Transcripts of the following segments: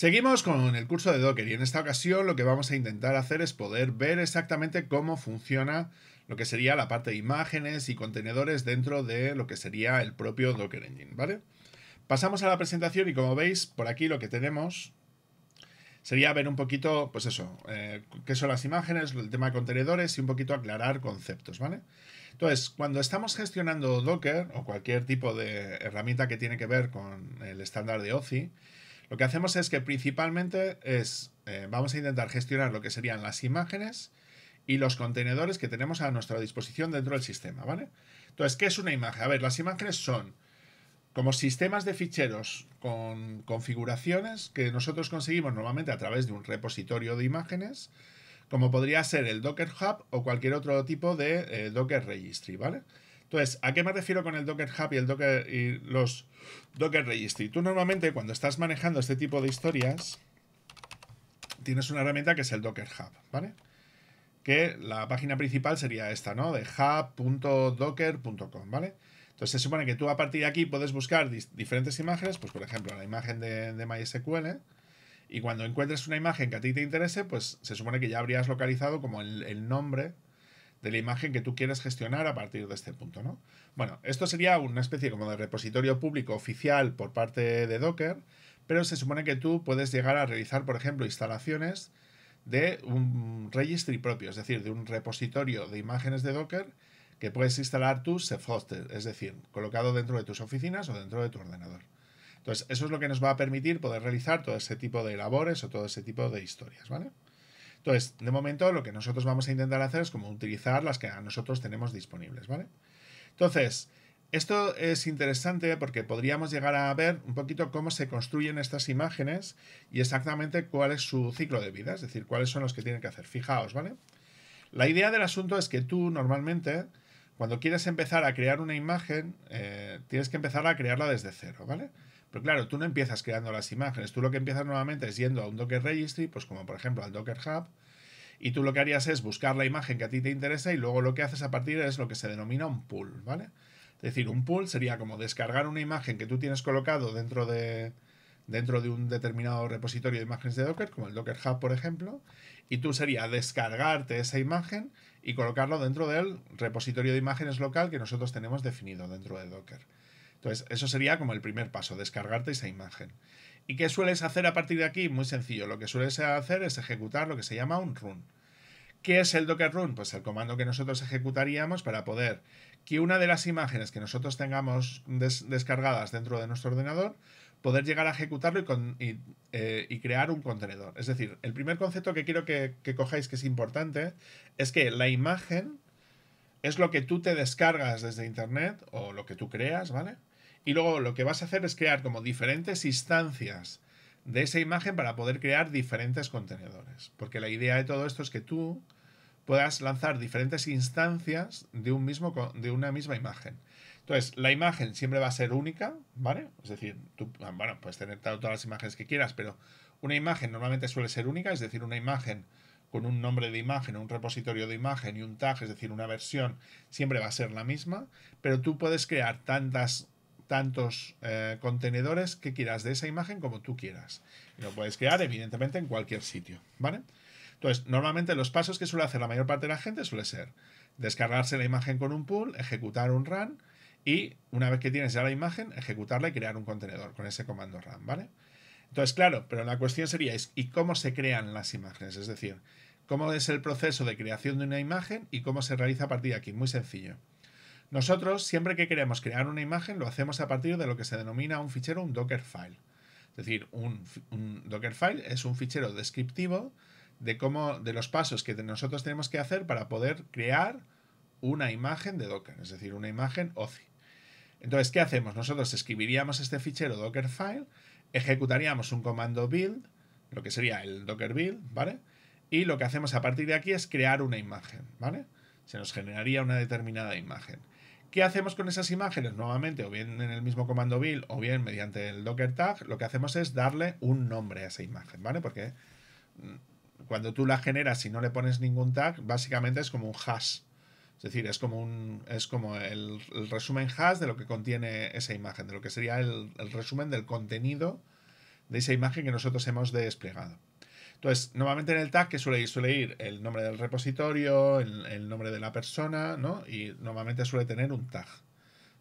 Seguimos con el curso de Docker y en esta ocasión lo que vamos a intentar hacer es poder ver exactamente cómo funciona lo que sería la parte de imágenes y contenedores dentro de lo que sería el propio Docker Engine, ¿vale? Pasamos a la presentación y como veis, por aquí lo que tenemos sería ver un poquito, pues eso, eh, qué son las imágenes, el tema de contenedores y un poquito aclarar conceptos, ¿vale? Entonces, cuando estamos gestionando Docker o cualquier tipo de herramienta que tiene que ver con el estándar de OCI, lo que hacemos es que principalmente es, eh, vamos a intentar gestionar lo que serían las imágenes y los contenedores que tenemos a nuestra disposición dentro del sistema, ¿vale? Entonces, ¿qué es una imagen? A ver, las imágenes son como sistemas de ficheros con configuraciones que nosotros conseguimos normalmente a través de un repositorio de imágenes, como podría ser el Docker Hub o cualquier otro tipo de eh, Docker Registry, ¿vale? Entonces, ¿a qué me refiero con el Docker Hub y, y los Docker Registry? Tú normalmente cuando estás manejando este tipo de historias, tienes una herramienta que es el Docker Hub, ¿vale? Que la página principal sería esta, ¿no? De hub.docker.com, ¿vale? Entonces se supone que tú a partir de aquí puedes buscar diferentes imágenes, pues por ejemplo la imagen de, MySQL, y cuando encuentres una imagen que a ti te interese, pues se supone que ya habrías localizado como el, el nombre de la imagen que tú quieres gestionar a partir de este punto, ¿no? Bueno, esto sería una especie como de repositorio público oficial por parte de Docker, pero se supone que tú puedes llegar a realizar, por ejemplo, instalaciones de un registry propio, es decir, de un repositorio de imágenes de Docker que puedes instalar tú self-hosted, es decir, colocado dentro de tus oficinas o dentro de tu ordenador. Entonces, eso es lo que nos va a permitir poder realizar todo ese tipo de labores o todo ese tipo de historias, ¿vale? Entonces, de momento lo que nosotros vamos a intentar hacer es como utilizar las que a nosotros tenemos disponibles, ¿vale? Entonces, esto es interesante porque podríamos llegar a ver un poquito cómo se construyen estas imágenes y exactamente cuál es su ciclo de vida, es decir, cuáles son los que tienen que hacer. Fijaos, ¿vale? La idea del asunto es que tú normalmente cuando quieres empezar a crear una imagen, eh, tienes que empezar a crearla desde cero, ¿vale? Pero claro, tú no empiezas creando las imágenes, tú lo que empiezas nuevamente es yendo a un Docker Registry, pues como por ejemplo al Docker Hub, y tú lo que harías es buscar la imagen que a ti te interesa y luego lo que haces a partir es lo que se denomina un pool, ¿vale? Es decir, un pool sería como descargar una imagen que tú tienes colocado dentro de, dentro de un determinado repositorio de imágenes de Docker, como el Docker Hub, por ejemplo, y tú sería descargarte esa imagen y colocarlo dentro del repositorio de imágenes local que nosotros tenemos definido dentro de Docker. Entonces, eso sería como el primer paso, descargarte esa imagen. ¿Y qué sueles hacer a partir de aquí? Muy sencillo, lo que sueles hacer es ejecutar lo que se llama un run. ¿Qué es el Docker Run? Pues el comando que nosotros ejecutaríamos para poder que una de las imágenes que nosotros tengamos descargadas dentro de nuestro ordenador poder llegar a ejecutarlo y, con, eh, y, crear un contenedor. Es decir, el primer concepto que quiero que, que, cojáis que es importante es que la imagen es lo que tú te descargas desde Internet o lo que tú creas, ¿vale? Y luego lo que vas a hacer es crear como diferentes instancias de esa imagen para poder crear diferentes contenedores. Porque la idea de todo esto es que tú puedas lanzar diferentes instancias de, un mismo, de una misma imagen. Entonces, la imagen siempre va a ser única, ¿vale? Es decir, tú, ah, bueno, puedes tener todas las imágenes que quieras, pero una imagen normalmente suele ser única, es decir, una imagen con un nombre de imagen, un repositorio de imagen y un tag, es decir, una versión, siempre va a ser la misma, pero tú puedes crear tantas, tantos eh, contenedores que quieras de esa imagen como tú quieras. Y lo puedes crear, evidentemente, en cualquier sitio, ¿vale? Entonces, normalmente los pasos que suele hacer la mayor parte de la gente suele ser descargarse la imagen con un pool, ejecutar un run, y una vez que tienes ya la imagen, ejecutarla y crear un contenedor con ese comando RAM, ¿vale? Entonces, claro, pero la cuestión sería, ¿y cómo se crean las imágenes? Es decir, ¿cómo es el proceso de creación de una imagen y cómo se realiza a partir de aquí? Muy sencillo. Nosotros, siempre que queremos crear una imagen, lo hacemos a partir de lo que se denomina un fichero, un Dockerfile. Es decir, un, docker Dockerfile es un fichero descriptivo de cómo, de los pasos que nosotros tenemos que hacer para poder crear una imagen de Docker, es decir, una imagen OCI. Entonces, ¿qué hacemos? Nosotros escribiríamos este fichero Dockerfile, ejecutaríamos un comando build, lo que sería el Docker build, ¿vale? Y lo que hacemos a partir de aquí es crear una imagen, ¿vale? Se nos generaría una determinada imagen. ¿Qué hacemos con esas imágenes? Nuevamente, o bien en el mismo comando build o bien mediante el docker tag, lo que hacemos es darle un nombre a esa imagen, ¿vale? Porque mm, cuando tú la generas y no le pones ningún tag, básicamente es como un hash es decir, es como, un, es como el, resumen hash de lo que contiene esa imagen, de lo que sería el, resumen del contenido de esa imagen que nosotros hemos desplegado. Entonces, normalmente en el tag que suele ir, suele ir el nombre del repositorio, el, nombre de la persona, ¿no? Y normalmente suele tener un tag.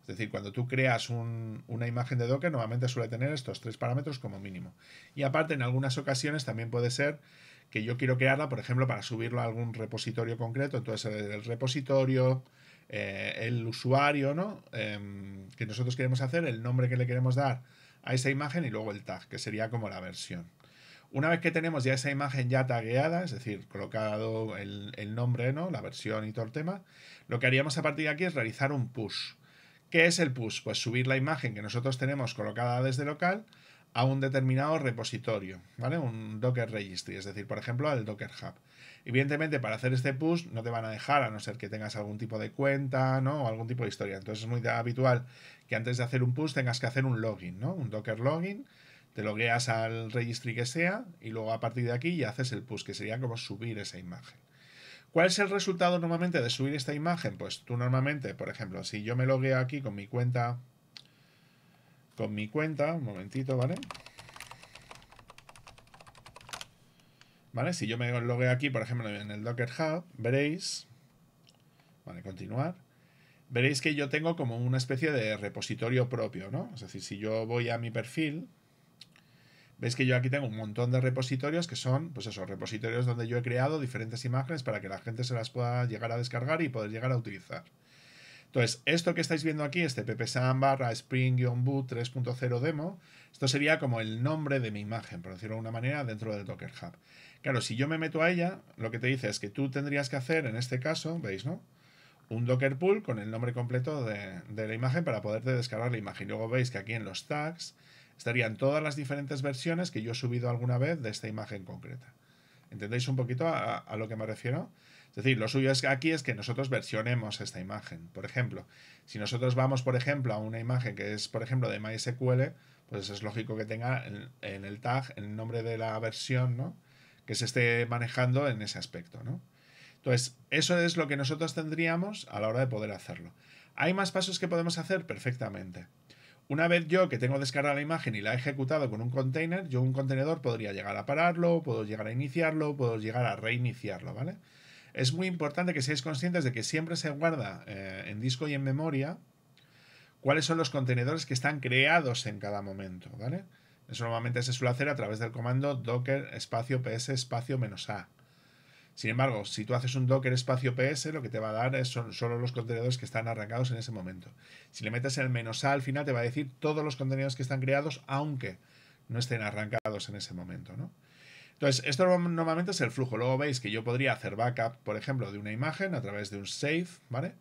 Es decir, cuando tú creas una imagen de Docker, normalmente suele tener estos tres parámetros como mínimo. Y aparte, en algunas ocasiones también puede ser que yo quiero crearla, por ejemplo, para subirlo a algún repositorio concreto. Entonces, el repositorio, eh, el usuario, ¿no? Em, que nosotros queremos hacer, el nombre que le queremos dar a esa imagen y luego el tag, que sería como la versión. Una vez que tenemos ya esa imagen ya tagueada, es decir, colocado el, el nombre, ¿no? La versión y todo el tema, lo que haríamos a partir de aquí es realizar un push. ¿Qué es el push? Pues subir la imagen que nosotros tenemos colocada desde local a un determinado repositorio, ¿vale? Un Docker Registry, es decir, por ejemplo, al Docker Hub. Evidentemente, para hacer este push no te van a dejar, a no ser que tengas algún tipo de cuenta, ¿no? algún tipo de historia. Entonces es muy habitual que antes de hacer un push tengas que hacer un login, ¿no? Un Docker login, te logueas al registry que sea y luego a partir de aquí ya haces el push, que sería como subir esa imagen. ¿Cuál es el resultado normalmente de subir esta imagen? Pues tú normalmente, por ejemplo, si yo me logueo aquí con mi cuenta con mi cuenta, un momentito, ¿vale? ¿Vale? Si yo me logue aquí, por ejemplo, en el Docker Hub, veréis, vale, continuar, veréis que yo tengo como una especie de repositorio propio, ¿no? Es decir, si yo voy a mi perfil, veis que yo aquí tengo un montón de repositorios que son, pues esos repositorios donde yo he creado diferentes imágenes para que la gente se las pueda llegar a descargar y poder llegar a utilizar. Entonces, esto que estáis viendo aquí, este ppsam barra spring-boot 3.0 demo, esto sería como el nombre de mi imagen, por decirlo de una manera, dentro del Docker Hub. Claro, si yo me meto a ella, lo que te dice es que tú tendrías que hacer, en este caso, ¿veis, no? Un Docker Pool con el nombre completo de, la imagen para poderte descargar la imagen. Luego veis que aquí en los tags estarían todas las diferentes versiones que yo he subido alguna vez de esta imagen concreta. ¿Entendéis un poquito a lo que me refiero? Es decir, lo suyo es, aquí es que nosotros versionemos esta imagen. Por ejemplo, si nosotros vamos, por ejemplo, a una imagen que es, por ejemplo, de MySQL, pues es lógico que tenga en, el tag el nombre de la versión, ¿no? Que se esté manejando en ese aspecto, Entonces, eso es lo que nosotros tendríamos a la hora de poder hacerlo. ¿Hay más pasos que podemos hacer? Perfectamente. Una vez yo que tengo descargada la imagen y la he ejecutado con un container, yo un contenedor podría llegar a pararlo, puedo llegar a iniciarlo, puedo llegar a reiniciarlo, ¿vale? es muy importante que seáis conscientes de que siempre se guarda eh, en disco y en memoria cuáles son los contenedores que están creados en cada momento, ¿vale? Eso normalmente se suele hacer a través del comando docker espacio ps espacio menos a. Sin embargo, si tú haces un docker espacio ps, lo que te va a dar son solo los contenedores que están arrancados en ese momento. Si le metes el menos a al final, te va a decir todos los contenedores que están creados, aunque no estén arrancados en ese momento, ¿no? Entonces, esto normalmente es el flujo. Luego veis que yo podría hacer backup, por ejemplo, de una imagen a través de un save, ¿vale?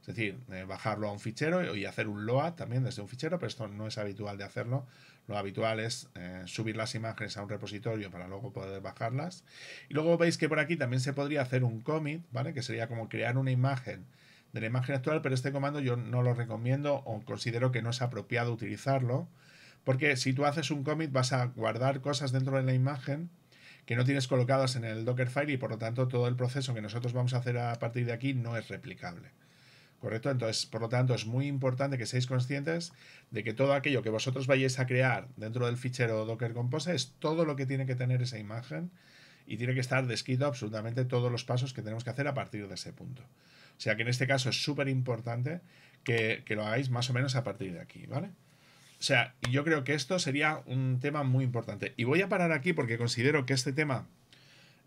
Es decir, eh, bajarlo a un fichero y hacer un load también desde un fichero, pero esto no es habitual de hacerlo. Lo habitual es eh, subir las imágenes a un repositorio para luego poder bajarlas. Y luego veis que por aquí también se podría hacer un commit, ¿vale? Que sería como crear una imagen de la imagen actual, pero este comando yo no lo recomiendo o considero que no es apropiado utilizarlo, porque si tú haces un commit vas a guardar cosas dentro de la imagen que no tienes colocadas en el Dockerfile y por lo tanto todo el proceso que nosotros vamos a hacer a partir de aquí no es replicable. ¿Correcto? Entonces, por lo tanto, es muy importante que seáis conscientes de que todo aquello que vosotros vayáis a crear dentro del fichero Docker Compose es todo lo que tiene que tener esa imagen y tiene que estar descrito absolutamente todos los pasos que tenemos que hacer a partir de ese punto. O sea que en este caso es súper importante que, que, lo hagáis más o menos a partir de aquí, ¿vale? O sea, yo creo que esto sería un tema muy importante. Y voy a parar aquí porque considero que este tema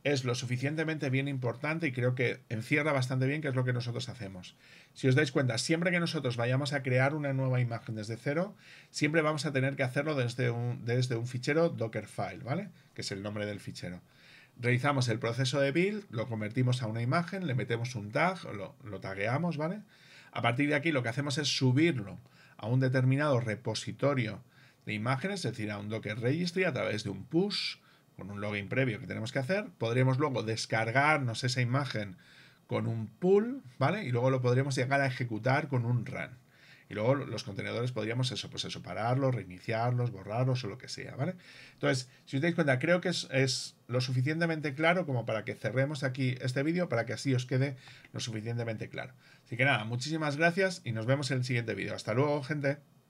es lo suficientemente bien importante y creo que encierra bastante bien qué es lo que nosotros hacemos. Si os dais cuenta, siempre que nosotros vayamos a crear una nueva imagen desde cero, siempre vamos a tener que hacerlo desde un, fichero Dockerfile, ¿vale? Que es el nombre del fichero. Realizamos el proceso de build, lo convertimos a una imagen, le metemos un tag, lo, lo tagueamos, ¿vale? A partir de aquí lo que hacemos es subirlo a un determinado repositorio de imágenes, es decir, a un Docker Registry a través de un push, con un login previo que tenemos que hacer. Podremos luego descargarnos esa imagen con un pull, ¿vale? Y luego lo podremos llegar a ejecutar con un run. Y luego los contenedores podríamos eso, pues eso, pararlos, reiniciarlos, borrarlos o lo que sea, ¿vale? Entonces, si os dais cuenta, creo que es, es lo suficientemente claro como para que cerremos aquí este vídeo, para que así os quede lo suficientemente claro. Así que nada, muchísimas gracias y nos vemos en el siguiente vídeo. Hasta luego, gente.